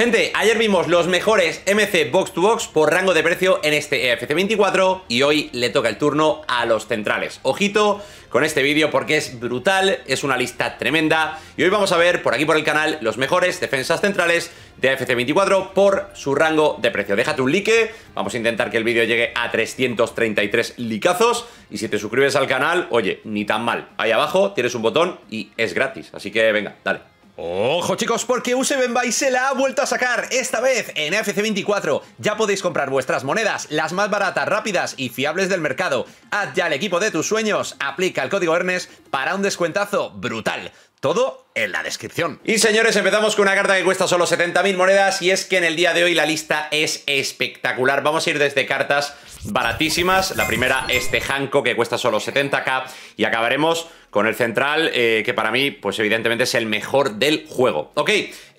Gente, ayer vimos los mejores MC Box to Box por rango de precio en este EFC 24 y hoy le toca el turno a los centrales. Ojito con este vídeo porque es brutal, es una lista tremenda y hoy vamos a ver por aquí por el canal los mejores defensas centrales de FC 24 por su rango de precio. Déjate un like, vamos a intentar que el vídeo llegue a 333 licazos y si te suscribes al canal, oye, ni tan mal. Ahí abajo tienes un botón y es gratis, así que venga, dale. Ojo chicos, porque USBen se la ha vuelto a sacar, esta vez en FC24. Ya podéis comprar vuestras monedas, las más baratas, rápidas y fiables del mercado. Haz ya el equipo de tus sueños, aplica el código ERNES para un descuentazo brutal. Todo en la descripción. Y señores, empezamos con una carta que cuesta solo 70.000 monedas y es que en el día de hoy la lista es espectacular. Vamos a ir desde cartas baratísimas. La primera, este Hanko que cuesta solo 70k y acabaremos con el central, eh, que para mí, pues evidentemente es el mejor del juego. Ok,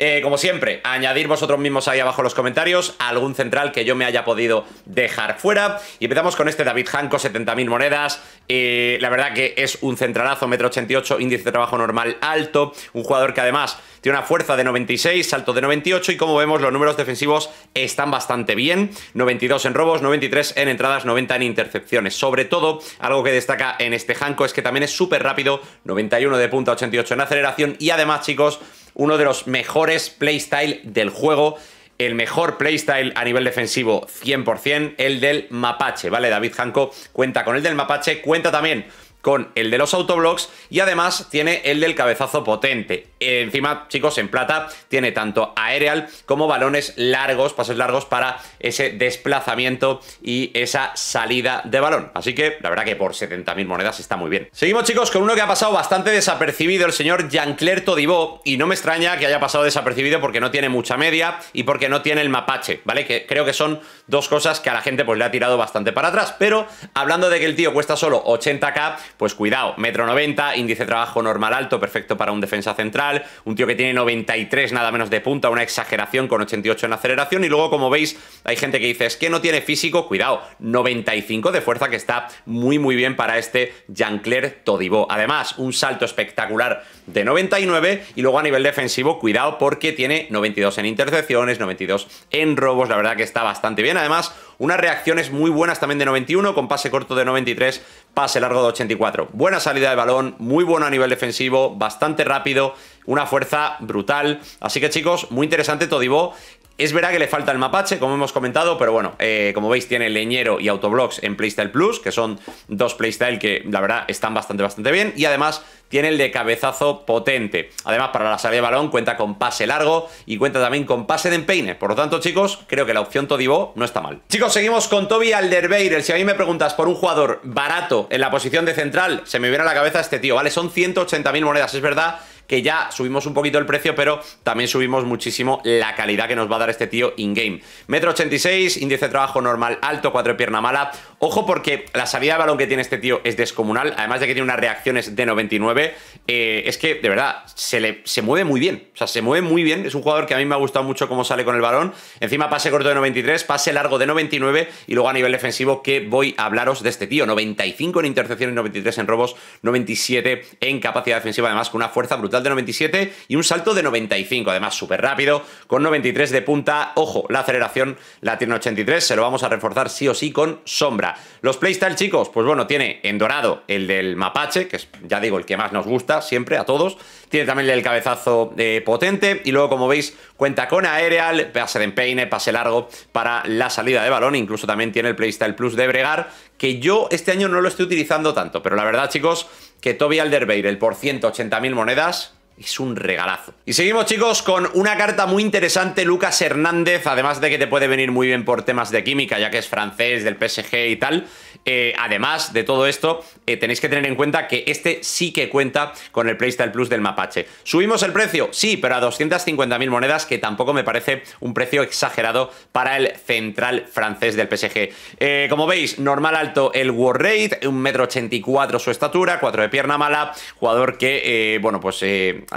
eh, como siempre, añadir vosotros mismos ahí abajo en los comentarios algún central que yo me haya podido dejar fuera. Y empezamos con este David Hanco, 70.000 monedas. Eh, la verdad que es un centralazo, metro 88, índice de trabajo normal alto. Un jugador que además tiene una fuerza de 96, salto de 98 y como vemos los números defensivos están bastante bien. 92 en robos, 93 en entradas, 90 en intercepciones. Sobre todo, algo que destaca en este Hanco es que también es súper rápido, 91 de punta, 88 en aceleración y además, chicos, uno de los mejores playstyle del juego, el mejor playstyle a nivel defensivo 100%, el del mapache, ¿vale? David Hanco cuenta con el del mapache, cuenta también con el de los autoblocks y además tiene el del cabezazo potente. Encima, chicos, en plata tiene tanto aerial como balones largos, pases largos para ese desplazamiento y esa salida de balón. Así que la verdad que por 70.000 monedas está muy bien. Seguimos, chicos, con uno que ha pasado bastante desapercibido, el señor Jean-Claire Todibó. Y no me extraña que haya pasado desapercibido porque no tiene mucha media y porque no tiene el mapache, ¿vale? Que creo que son dos cosas que a la gente pues le ha tirado bastante para atrás. Pero hablando de que el tío cuesta solo 80k, pues cuidado, metro 90, índice de trabajo normal alto, perfecto para un defensa central, un tío que tiene 93 nada menos de punta, una exageración con 88 en aceleración y luego como veis hay gente que dice es que no tiene físico, cuidado, 95 de fuerza que está muy muy bien para este Jean-Claire Todibó. Además, un salto espectacular de 99 y luego a nivel defensivo, cuidado porque tiene 92 en intercepciones, 92 en robos, la verdad que está bastante bien. Además, unas reacciones muy buenas también de 91 con pase corto de 93 pase largo de 84. Buena salida de balón, muy bueno a nivel defensivo, bastante rápido, una fuerza brutal. Así que chicos, muy interesante Todibó, es verdad que le falta el mapache, como hemos comentado, pero bueno, eh, como veis tiene Leñero y Autoblocks en Playstyle Plus, que son dos Playstyle que la verdad están bastante, bastante bien, y además tiene el de cabezazo potente. Además, para la salida de balón cuenta con pase largo y cuenta también con pase de empeine. Por lo tanto, chicos, creo que la opción Todibo no está mal. Chicos, seguimos con Toby Alderweireld. Si a mí me preguntas por un jugador barato en la posición de central, se me viene a la cabeza este tío, ¿vale? Son 180.000 monedas, es verdad que ya subimos un poquito el precio, pero también subimos muchísimo la calidad que nos va a dar este tío in-game. Metro 86, índice de trabajo normal alto, cuatro de pierna mala. Ojo porque la salida de balón que tiene este tío es descomunal, además de que tiene unas reacciones de 99, eh, es que de verdad se, le, se mueve muy bien, o sea, se mueve muy bien, es un jugador que a mí me ha gustado mucho cómo sale con el balón, encima pase corto de 93, pase largo de 99 y luego a nivel defensivo que voy a hablaros de este tío, 95 en intercepciones, 93 en robos, 97 en capacidad defensiva, además con una fuerza brutal de 97 y un salto de 95, además súper rápido, con 93 de punta. Ojo, la aceleración la tiene 83, se lo vamos a reforzar sí o sí con sombra. Los playstyle, chicos, pues bueno, tiene en dorado el del mapache, que es, ya digo, el que más nos gusta siempre a todos. Tiene también el cabezazo eh, potente y luego, como veis, cuenta con aerial, pase de empeine, pase largo para la salida de balón. Incluso también tiene el playstyle plus de bregar, que yo este año no lo estoy utilizando tanto, pero la verdad, chicos que Toby Alderbeir, el por 180.000 monedas, es un regalazo. Y seguimos, chicos, con una carta muy interesante, Lucas Hernández, además de que te puede venir muy bien por temas de química, ya que es francés, del PSG y tal. Eh, además de todo esto, eh, tenéis que tener en cuenta que este sí que cuenta con el Playstyle Plus del Mapache. ¿Subimos el precio? Sí, pero a 250.000 monedas, que tampoco me parece un precio exagerado para el central francés del PSG. Eh, como veis, normal alto el War Raid 1,84m su estatura, 4 de pierna mala, jugador que, bueno, pues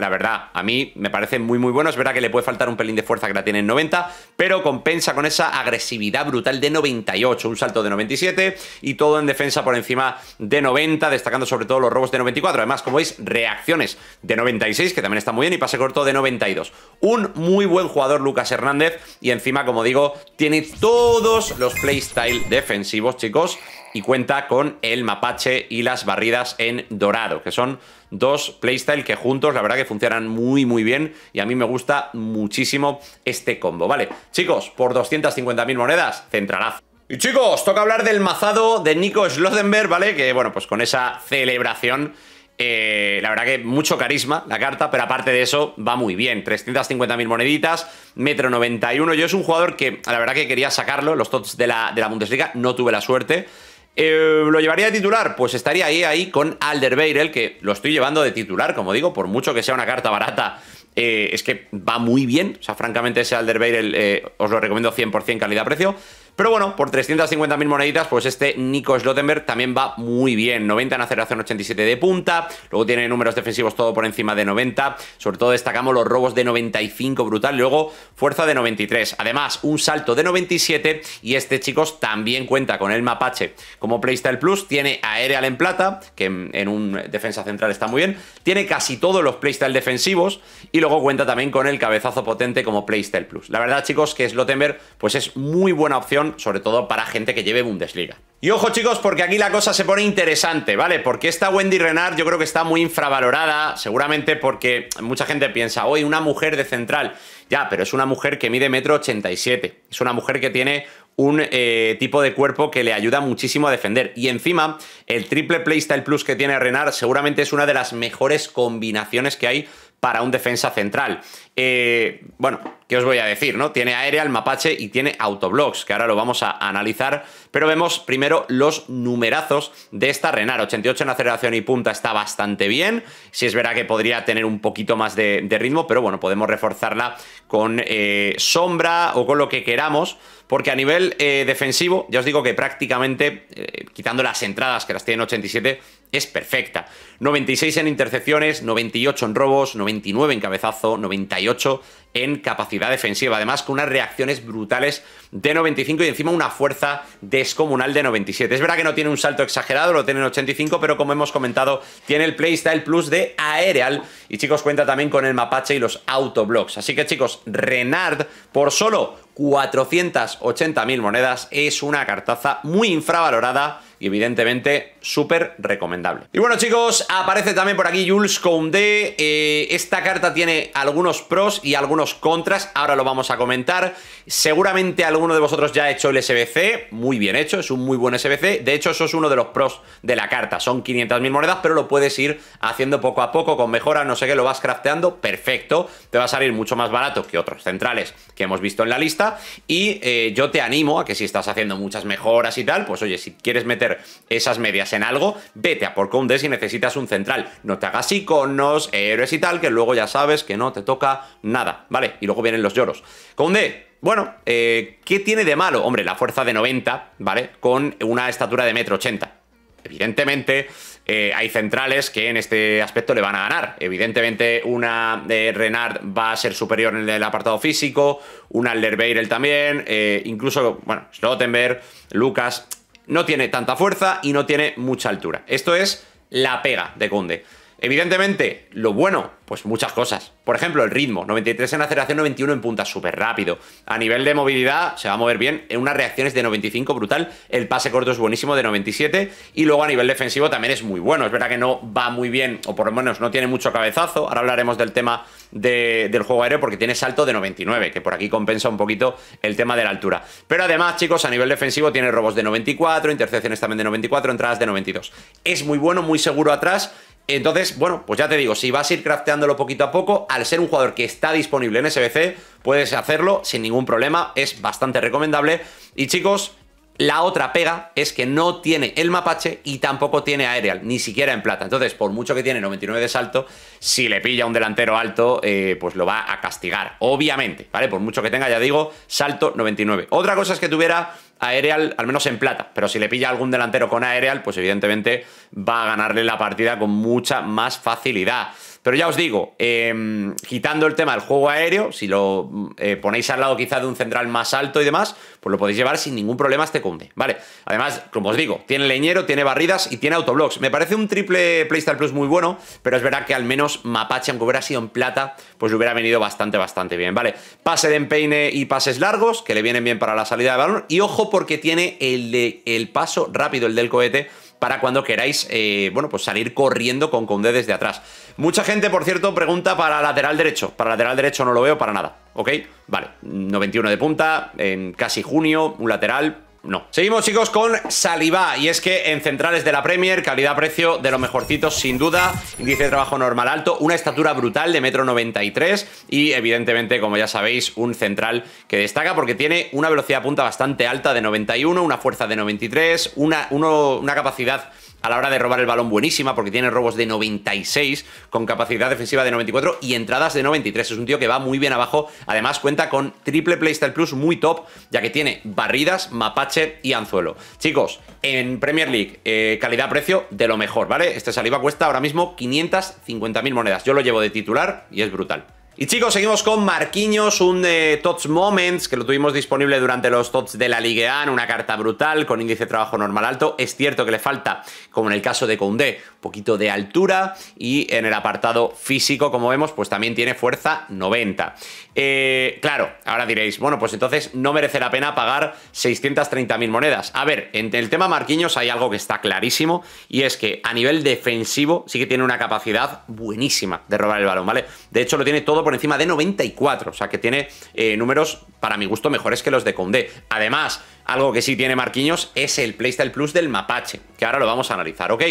la verdad, a mí me parece muy muy bueno. Es verdad que le puede faltar un pelín de fuerza que la tiene en 90, pero compensa con esa agresividad brutal de 98, un salto de 97 y todo en defensa por encima de 90, destacando sobre todo los robos de 94. Además, como veis, reacciones de 96, que también está muy bien, y pase corto de 92. Un muy buen jugador Lucas Hernández y encima, como digo, tiene todos los playstyle defensivos, chicos, y cuenta con el mapache y las barridas en dorado, que son dos playstyle que juntos la verdad que funcionan muy muy bien y a mí me gusta muchísimo este combo, ¿vale? Chicos, por 250.000 monedas, centralazo. Y chicos, toca hablar del mazado de Nico Schlodenberg, ¿vale? Que bueno, pues con esa celebración eh, la verdad que mucho carisma la carta, pero aparte de eso va muy bien. 350.000 moneditas, metro 91. Yo es un jugador que la verdad que quería sacarlo, los tots de la, de la Bundesliga, no tuve la suerte. Eh, ¿Lo llevaría de titular? Pues estaría ahí, ahí con Alder que lo estoy llevando de titular, como digo, por mucho que sea una carta barata. Eh, es que va muy bien, o sea, francamente ese Alder os lo recomiendo 100% calidad-precio. Pero bueno, por 350.000 moneditas, pues este Nico Slottenberg también va muy bien. 90 en aceleración, 87 de punta. Luego tiene números defensivos todo por encima de 90. Sobre todo destacamos los robos de 95 brutal. Luego fuerza de 93. Además, un salto de 97. Y este, chicos, también cuenta con el mapache como Playstyle Plus. Tiene aerial en plata, que en un defensa central está muy bien. Tiene casi todos los playstyle defensivos. Y luego cuenta también con el cabezazo potente como Playstyle Plus. La verdad, chicos, que Slottenberg pues es muy buena opción sobre todo para gente que lleve Bundesliga. Y ojo chicos, porque aquí la cosa se pone interesante, ¿vale? Porque esta Wendy Renard yo creo que está muy infravalorada, seguramente porque mucha gente piensa, hoy una mujer de central, ya, pero es una mujer que mide metro 87, es una mujer que tiene un eh, tipo de cuerpo que le ayuda muchísimo a defender. Y encima, el triple playstyle plus que tiene Renard seguramente es una de las mejores combinaciones que hay para un defensa central. Eh, bueno, ¿qué os voy a decir? ¿no? Tiene el Mapache y tiene Autoblocks, que ahora lo vamos a analizar. Pero vemos primero los numerazos de esta Renar. 88 en aceleración y punta está bastante bien. Si es verdad que podría tener un poquito más de, ritmo, pero bueno, podemos reforzarla con eh, sombra o con lo que queramos. Porque a nivel eh, defensivo, ya os digo que prácticamente, quitando las entradas que las tienen 87, es perfecta. 96 en intercepciones, 98 en robos, 99 en cabezazo, 98 en capacidad defensiva. Además, con unas reacciones brutales de 95 y encima una fuerza descomunal de 97. Es verdad que no tiene un salto exagerado, lo tiene en 85, pero como hemos comentado, tiene el Playstyle Plus de Aerial. Y chicos, cuenta también con el mapache y los autoblocks. Así que chicos, Renard, por solo 480.000 monedas, es una cartaza muy infravalorada evidentemente súper recomendable. Y bueno chicos, aparece también por aquí Jules Conde, eh, esta carta tiene algunos pros y algunos contras, ahora lo vamos a comentar. Seguramente alguno de vosotros ya ha hecho el SBC, muy bien hecho, es un muy buen SBC. De hecho, eso es uno de los pros de la carta, son 500.000 monedas, pero lo puedes ir haciendo poco a poco, con mejoras no sé qué, lo vas crafteando, perfecto. Te va a salir mucho más barato que otros centrales que hemos visto en la lista. Y eh, yo te animo a que si estás haciendo muchas mejoras y tal, pues oye, si quieres meter esas medias en algo, vete a por Conde si necesitas un central. No te hagas iconos, héroes y tal, que luego ya sabes que no te toca nada, ¿vale? Y luego vienen los lloros. Conde, bueno, eh, ¿qué tiene de malo? Hombre, la fuerza de 90, ¿vale? Con una estatura de metro ochenta Evidentemente, eh, hay centrales que en este aspecto le van a ganar. Evidentemente, una de eh, Renard va a ser superior en el apartado físico, una Lerbeirel también, incluso, bueno, Slotenberg, Lucas no tiene tanta fuerza y no tiene mucha altura. Esto es la pega de Conde. Evidentemente, lo bueno, pues muchas cosas. Por ejemplo, el ritmo, 93 en aceleración, 91 en punta, súper rápido. A nivel de movilidad, se va a mover bien, en unas reacciones de 95 brutal, el pase corto es buenísimo de 97 y luego a nivel defensivo también es muy bueno. Es verdad que no va muy bien, o por lo menos no tiene mucho cabezazo. Ahora hablaremos del tema del juego aéreo porque tiene salto de 99, que por aquí compensa un poquito el tema de la altura. Pero además, chicos, a nivel defensivo tiene robos de 94, intercepciones también de 94, entradas de 92. Es muy bueno, muy seguro atrás entonces, bueno, pues ya te digo, si vas a ir crafteándolo poquito a poco, al ser un jugador que está disponible en SBC, puedes hacerlo sin ningún problema, es bastante recomendable. Y chicos, la otra pega es que no tiene el mapache y tampoco tiene aerial, ni siquiera en plata. Entonces, por mucho que tiene 99 de salto, si le pilla un delantero alto, eh, pues lo va a castigar, obviamente, ¿vale? Por mucho que tenga, ya digo, salto 99. Otra cosa es que tuviera aerial, al menos en plata, pero si le pilla algún delantero con aerial, pues evidentemente va a ganarle la partida con mucha más facilidad. Pero ya os digo, em, quitando el tema del juego aéreo, si lo mm, eh, ponéis al lado quizá de un central más alto y demás, pues lo podéis llevar sin ningún problema este Cunde, ¿vale? Además, como os digo, tiene leñero, tiene barridas y tiene autoblocks. Me parece un triple Playstyle Plus muy bueno, pero es verdad que al menos Mapache, aunque hubiera sido en plata, pues le hubiera venido bastante, bastante bien, ¿vale? Pase de empeine y pases largos, que le vienen bien para la salida de balón. Y ojo porque tiene el, de, el paso rápido, el del cohete, para cuando queráis, eh, bueno, pues salir corriendo con Conde desde atrás. Mucha gente, por cierto, pregunta para lateral derecho. Para lateral derecho no lo veo para nada, ¿ok? Vale, 91 de punta, en casi junio, un lateral, no. Seguimos chicos con Saliba y es que en centrales de la Premier, calidad-precio de los mejorcitos sin duda, índice de trabajo normal alto, una estatura brutal de metro 93 y evidentemente como ya sabéis un central que destaca porque tiene una velocidad punta bastante alta de 91, una fuerza de 93, una, una capacidad a la hora de robar el balón buenísima, porque tiene robos de 96, con capacidad defensiva de 94 y entradas de 93. Es un tío que va muy bien abajo. Además, cuenta con triple playstyle plus muy top, ya que tiene barridas, mapache y anzuelo. Chicos, en Premier League, eh, calidad-precio de lo mejor, ¿vale? Este saliva cuesta ahora mismo 550.000 monedas. Yo lo llevo de titular y es brutal. Y chicos, seguimos con Marquinhos, un de eh, Tots Moments, que lo tuvimos disponible durante los Tots de la Ligue 1, una carta brutal, con índice de trabajo normal alto. Es cierto que le falta, como en el caso de Koundé, poquito de altura y en el apartado físico, como vemos, pues también tiene fuerza 90. Eh, claro, ahora diréis, bueno, pues entonces no merece la pena pagar 630.000 monedas. A ver, en el tema Marquinhos hay algo que está clarísimo y es que a nivel defensivo sí que tiene una capacidad buenísima de robar el balón, ¿vale? De hecho lo tiene todo por encima de 94, o sea que tiene eh, números para mi gusto mejores que los de Condé. Además, algo que sí tiene Marquinhos es el Playstyle Plus del mapache, que ahora lo vamos a analizar, ¿ok?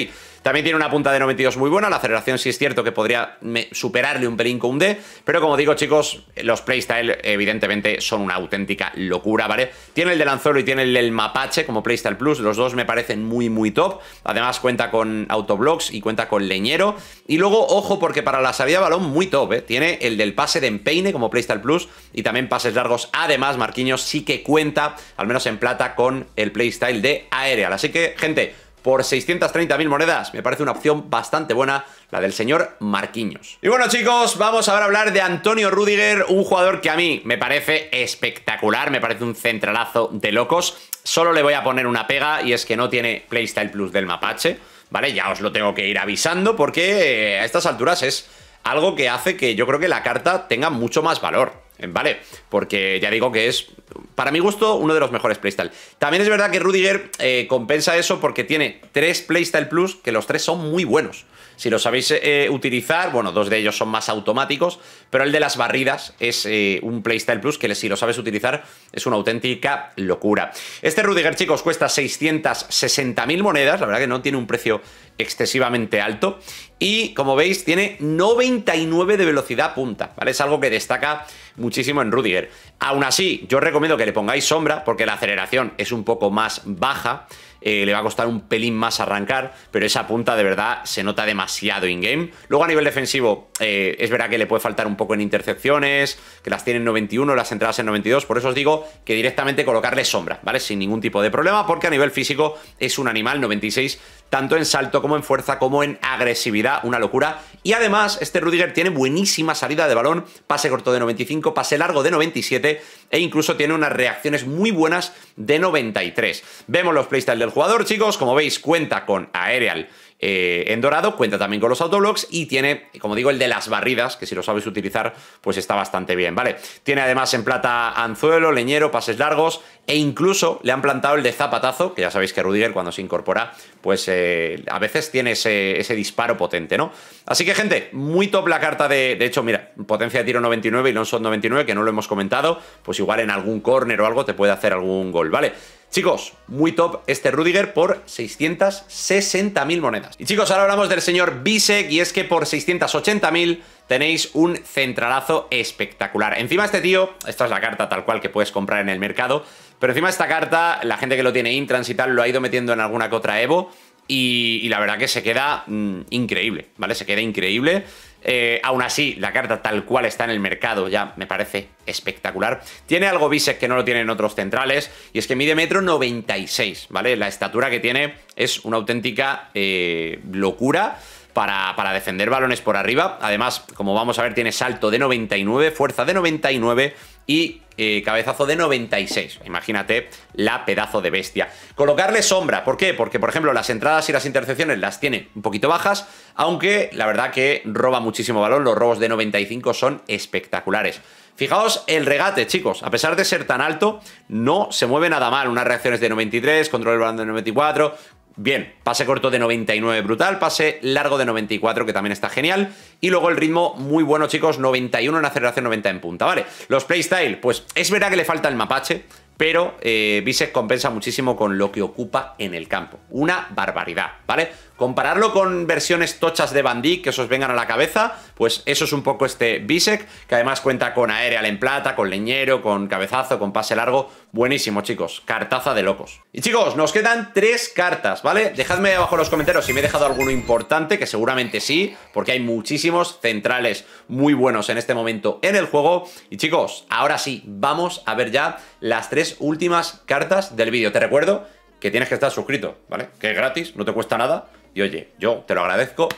También tiene una punta de 92 muy buena, la aceleración sí es cierto que podría superarle un pelín con un D, pero como digo chicos, los playstyle evidentemente son una auténtica locura, ¿vale? Tiene el de anzuelo y tiene el del mapache como playstyle plus, los dos me parecen muy muy top, además cuenta con autoblocks y cuenta con leñero, y luego ojo porque para la salida de balón muy top, ¿eh? Tiene el del pase de empeine como playstyle plus y también pases largos, además Marquinhos sí que cuenta, al menos en plata, con el playstyle de aérea, así que gente por 630.000 monedas. Me parece una opción bastante buena, la del señor Marquiños. Y bueno, chicos, vamos ahora a hablar de Antonio Rudiger, un jugador que a mí me parece espectacular, me parece un centralazo de locos. Solo le voy a poner una pega y es que no tiene Playstyle Plus del mapache, ¿vale? Ya os lo tengo que ir avisando porque eh, a estas alturas es algo que hace que yo creo que la carta tenga mucho más valor, ¿vale? Porque ya digo que es para mi gusto, uno de los mejores playstyle. También es verdad que Rudiger eh, compensa eso porque tiene tres playstyle plus, que los tres son muy buenos Si lo sabéis eh, utilizar, bueno, dos de ellos son más automáticos, pero el de las barridas es eh, un playstyle plus que si lo sabes utilizar es una auténtica locura. Este Rudiger, chicos, cuesta 660.000 monedas, la verdad que no tiene un precio excesivamente alto y como veis tiene 99 de velocidad punta, ¿vale? Es algo que destaca muchísimo en Rudiger. Aún así, yo recomiendo que le pongáis sombra porque la aceleración es un poco más baja. Eh, le va a costar un pelín más arrancar, pero esa punta de verdad se nota demasiado in-game. Luego a nivel defensivo, eh, es verdad que le puede faltar un poco en intercepciones, que las tiene en 91, las entradas en 92, por eso os digo que directamente colocarle sombra, ¿vale? Sin ningún tipo de problema, porque a nivel físico es un animal, 96 tanto en salto como en fuerza como en agresividad, una locura. Y además, este Rudiger tiene buenísima salida de balón, pase corto de 95, pase largo de 97 e incluso tiene unas reacciones muy buenas de 93. Vemos los playstyle del jugador, chicos, como veis cuenta con Aerial eh, en dorado, cuenta también con los autoblocks y tiene, como digo, el de las barridas, que si lo sabes utilizar, pues está bastante bien, ¿vale? Tiene además en plata anzuelo, leñero, pases largos, e incluso le han plantado el de zapatazo, que ya sabéis que Rudiger cuando se incorpora, pues eh, a veces tiene ese, ese, disparo potente, ¿no? Así que, gente, muy top la carta de. De hecho, mira, potencia de tiro 99 y Lonson 99, que no lo hemos comentado, pues igual en algún córner o algo te puede hacer algún gol, ¿vale? Chicos, muy top este Rudiger por 660.000 monedas. Y chicos, ahora hablamos del señor Bisek y es que por 680.000 tenéis un centralazo espectacular. Encima este tío, esta es la carta tal cual que puedes comprar en el mercado, pero encima esta carta, la gente que lo tiene intrans y tal lo ha ido metiendo en alguna que otra Evo y, la verdad que se queda mm, increíble, ¿vale? Se queda increíble. Eh, aún así, la carta tal cual está en el mercado ya me parece espectacular. Tiene algo bisex que no lo tienen otros centrales, y es que mide metro 96, ¿vale? La estatura que tiene es una auténtica eh, locura. Para, para, defender balones por arriba. Además, como vamos a ver, tiene salto de 99, fuerza de 99 y eh, cabezazo de 96. Imagínate la pedazo de bestia. Colocarle sombra, ¿por qué? Porque, por ejemplo, las entradas y las intercepciones las tiene un poquito bajas, aunque la verdad que roba muchísimo balón, los robos de 95 son espectaculares. Fijaos el regate, chicos, a pesar de ser tan alto, no se mueve nada mal. Unas reacciones de 93, control del balón de 94, Bien, pase corto de 99 brutal, pase largo de 94 que también está genial. Y luego el ritmo muy bueno, chicos, 91 en aceleración, 90 en punta, ¿vale? Los playstyle, pues es verdad que le falta el mapache, pero eh, compensa muchísimo con lo que ocupa en el campo. Una barbaridad, ¿vale? Compararlo con versiones tochas de Bandit que os vengan a la cabeza, pues eso es un poco este Bisec, que además cuenta con Aerial en plata, con leñero, con cabezazo, con pase largo. Buenísimo, chicos. Cartaza de locos. Y chicos, nos quedan tres cartas, ¿vale? Dejadme abajo en los comentarios si me he dejado alguno importante, que seguramente sí, porque hay muchísimos centrales muy buenos en este momento en el juego. Y chicos, ahora sí, vamos a ver ya las tres últimas cartas del vídeo. Te recuerdo que tienes que estar suscrito, ¿vale? Que es gratis, no te cuesta nada y oye, yo te lo agradezco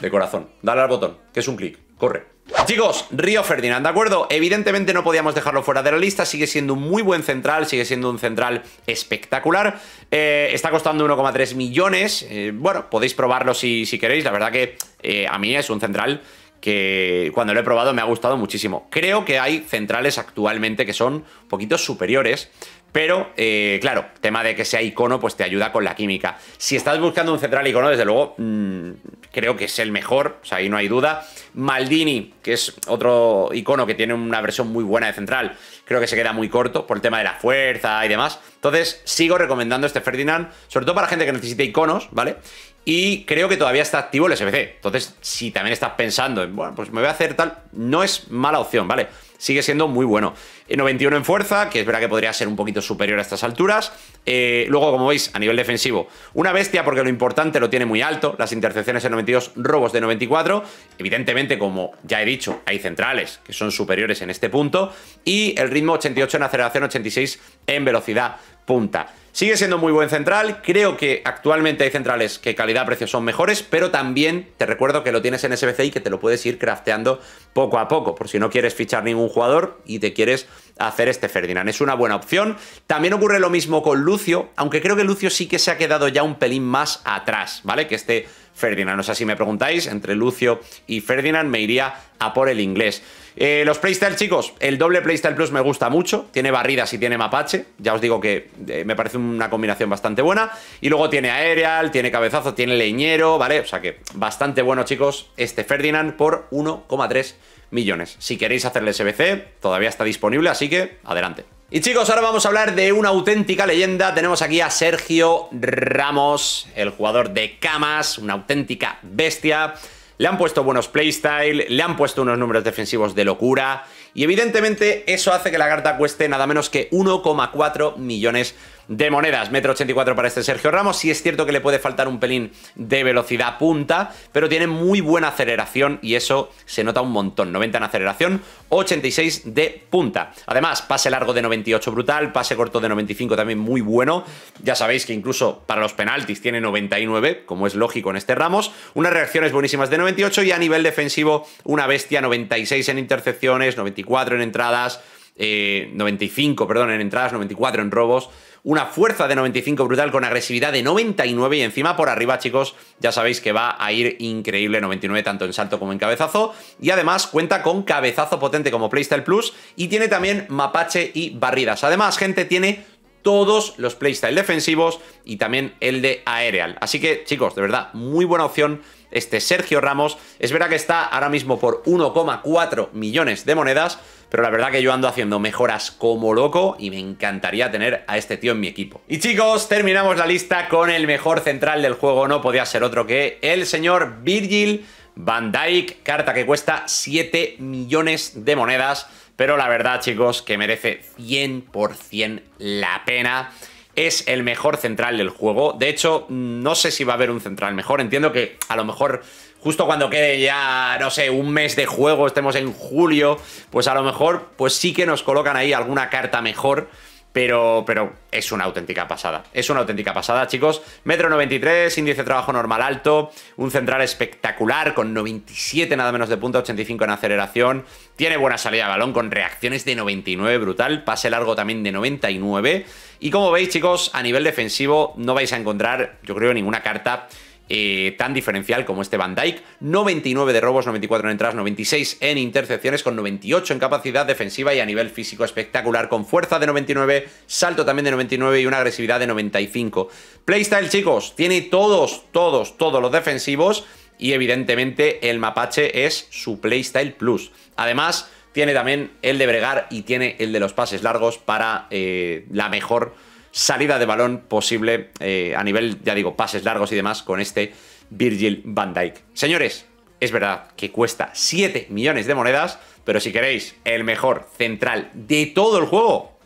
de corazón. Dale al botón, que es un clic. Corre. Chicos, Río Ferdinand, ¿de acuerdo? Evidentemente no podíamos dejarlo fuera de la lista, sigue siendo un muy buen central, sigue siendo un central espectacular. Eh, está costando 1,3 millones, eh, bueno, podéis probarlo si, si, queréis, la verdad que eh, a mí es un central que cuando lo he probado me ha gustado muchísimo. Creo que hay centrales actualmente que son un poquito superiores, pero, eh, claro, tema de que sea icono, pues te ayuda con la química. Si estás buscando un central icono, desde luego, mm, creo que es el mejor, o sea, ahí no hay duda. Maldini, que es otro icono que tiene una versión muy buena de central, creo que se queda muy corto por el tema de la fuerza y demás. Entonces, sigo recomendando este Ferdinand, sobre todo para gente que necesite iconos, ¿vale? Y creo que todavía está activo el SBC. Entonces, si también estás pensando en, bueno, pues me voy a hacer tal, no es mala opción, ¿vale? sigue siendo muy bueno. 91 eh, en fuerza, que es verdad que podría ser un poquito superior a estas alturas. Eh, luego, como veis, a nivel defensivo, una bestia porque lo importante lo tiene muy alto, las intercepciones en 92, robos de 94. Evidentemente, como ya he dicho, hay centrales que son superiores en este punto. Y el ritmo 88 en aceleración, 86 en velocidad punta. Sigue siendo muy buen central, creo que actualmente hay centrales que calidad-precio son mejores, pero también te recuerdo que lo tienes en SBC y que te lo puedes ir crafteando poco a poco, por si no quieres fichar ningún jugador y te quieres hacer este Ferdinand. Es una buena opción. También ocurre lo mismo con Lucio, aunque creo que Lucio sí que se ha quedado ya un pelín más atrás, ¿vale? Que este Ferdinand, no sea, si me preguntáis, entre Lucio y Ferdinand me iría a por el inglés. Eh, los playstyle, chicos, el doble playstyle plus me gusta mucho. Tiene barridas y tiene mapache. Ya os digo que eh, me parece una combinación bastante buena. Y luego tiene aerial, tiene cabezazo, tiene leñero, ¿vale? O sea que bastante bueno, chicos, este Ferdinand por 1,3 millones. Si queréis hacerle SBC, todavía está disponible, así que adelante. Y chicos, ahora vamos a hablar de una auténtica leyenda. Tenemos aquí a Sergio Ramos, el jugador de Camas, una auténtica bestia. Le han puesto buenos playstyle, le han puesto unos números defensivos de locura y evidentemente eso hace que la carta cueste nada menos que 1,4 millones de de monedas. Metro 84 para este Sergio Ramos. Sí es cierto que le puede faltar un pelín de velocidad punta, pero tiene muy buena aceleración y eso se nota un montón. 90 en aceleración, 86 de punta. Además, pase largo de 98 brutal, pase corto de 95 también muy bueno. Ya sabéis que incluso para los penaltis tiene 99, como es lógico en este Ramos. Unas reacciones buenísimas de 98 y a nivel defensivo una bestia 96 en intercepciones, 94 en entradas. 95, eh, perdón, en entradas, 94 en robos. Una fuerza de 95 brutal con agresividad de 99 y encima por arriba, chicos, ya sabéis que va a ir increíble 99 tanto en salto como en cabezazo. Y además cuenta con cabezazo potente como Playstyle Plus y tiene también mapache y barridas. Además, gente, tiene todos los playstyle defensivos y también el de aerial. Así que, chicos, de verdad, muy buena opción este Sergio Ramos. Es verdad que está ahora mismo por 1,4 millones de monedas, pero la verdad que yo ando haciendo mejoras como loco y me encantaría tener a este tío en mi equipo. Y chicos, terminamos la lista con el mejor central del juego, no podía ser otro que el señor Virgil Van Dijk, carta que cuesta 7 millones de monedas, pero la verdad chicos que merece 100% la pena es el mejor central del juego. De hecho, no sé si va a haber un central mejor. Entiendo que a lo mejor justo cuando quede ya, no sé, un mes de juego, estemos en julio, pues a lo mejor pues sí que nos colocan ahí alguna carta mejor. Pero, pero es una auténtica pasada. Es una auténtica pasada, chicos. Metro 93, índice de trabajo normal alto. Un central espectacular con 97 nada menos de punta, 85 en aceleración. Tiene buena salida de balón con reacciones de 99, brutal. Pase largo también de 99. Y como veis, chicos, a nivel defensivo no vais a encontrar, yo creo, ninguna carta eh, tan diferencial como este Van Dyke. 99 de robos, 94 en entradas, 96 en intercepciones, con 98 en capacidad defensiva y a nivel físico espectacular, con fuerza de 99, salto también de 99 y una agresividad de 95. Playstyle, chicos, tiene todos, todos, todos los defensivos y evidentemente el mapache es su Playstyle Plus. Además, tiene también el de bregar y tiene el de los pases largos para eh, la mejor salida de balón posible eh, a nivel, ya digo, pases largos y demás con este Virgil van Dijk. Señores, es verdad que cuesta 7 millones de monedas, pero si queréis el mejor central de todo el juego,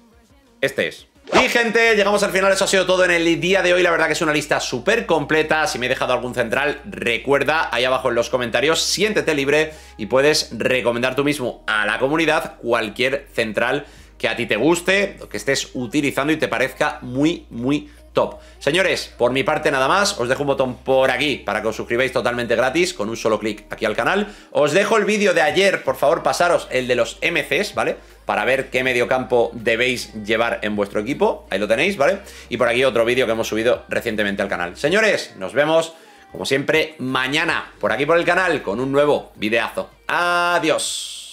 este es. Y gente, llegamos al final, eso ha sido todo en el día de hoy La verdad que es una lista súper completa Si me he dejado algún central, recuerda ahí abajo en los comentarios Siéntete libre y puedes recomendar tú mismo a la comunidad cualquier central que a ti te guste, que estés utilizando y te parezca muy, muy top. Señores, por mi parte nada más, os dejo un botón por aquí para que os suscribáis totalmente gratis con un solo clic aquí al canal. Os dejo el vídeo de ayer, por favor pasaros el de los MCs, ¿vale? para ver qué mediocampo debéis llevar en vuestro equipo. Ahí lo tenéis, ¿vale? Y por aquí otro vídeo que hemos subido recientemente al canal. Señores, nos vemos, como siempre, mañana por aquí por el canal con un nuevo videazo. Adiós.